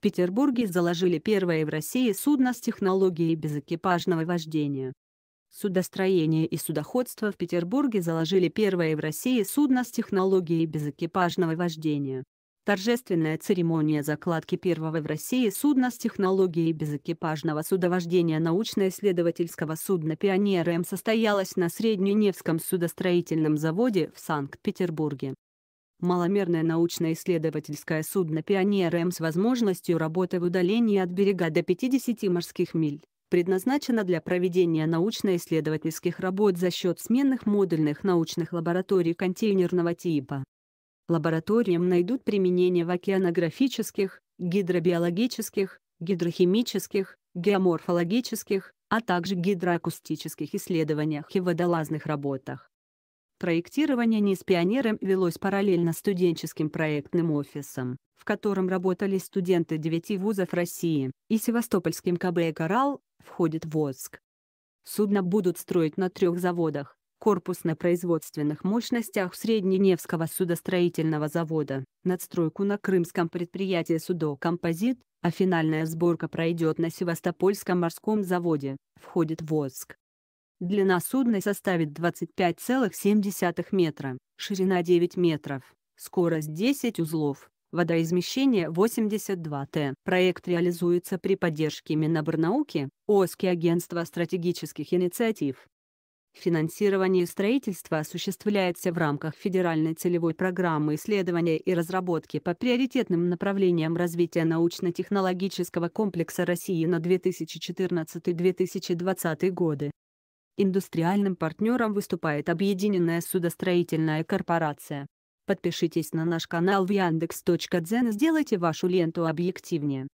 В Петербурге заложили первое в России судно с технологией безэкипажного вождения. Судостроение и судоходство в Петербурге заложили первое в России судно с технологией безэкипажного вождения. Торжественная церемония закладки первого в России судна с технологией безэкипажного судовождения научно-исследовательского судна «Пионер М» состоялась на Средненевском судостроительном заводе в Санкт-Петербурге маломерное научно-исследовательское судно «Пионер М» с возможностью работы в удалении от берега до 50 морских миль, предназначено для проведения научно-исследовательских работ за счет сменных модульных научных лабораторий контейнерного типа. Лабораториям найдут применение в океанографических, гидробиологических, гидрохимических, геоморфологических, а также гидроакустических исследованиях и водолазных работах. Проектирование не с пионером велось параллельно студенческим проектным офисом, в котором работали студенты девяти вузов России, и севастопольским КБ «Коралл» входит в ВОЗК. Судно будут строить на трех заводах корпус на корпусно-производственных мощностях Средненевского судостроительного завода, надстройку на крымском предприятии Судо-Композит, а финальная сборка пройдет на Севастопольском морском заводе, входит в ВОЗК. Длина судна составит 25,7 метра, ширина 9 метров, скорость 10 узлов, водоизмещение 82 Т. Проект реализуется при поддержке Миноборнауки, ОСКИ Агентства стратегических инициатив. Финансирование строительства осуществляется в рамках Федеральной целевой программы исследования и разработки по приоритетным направлениям развития научно-технологического комплекса России на 2014-2020 годы. Индустриальным партнером выступает Объединенная судостроительная корпорация. Подпишитесь на наш канал в Яндекс.Дзен и сделайте вашу ленту объективнее.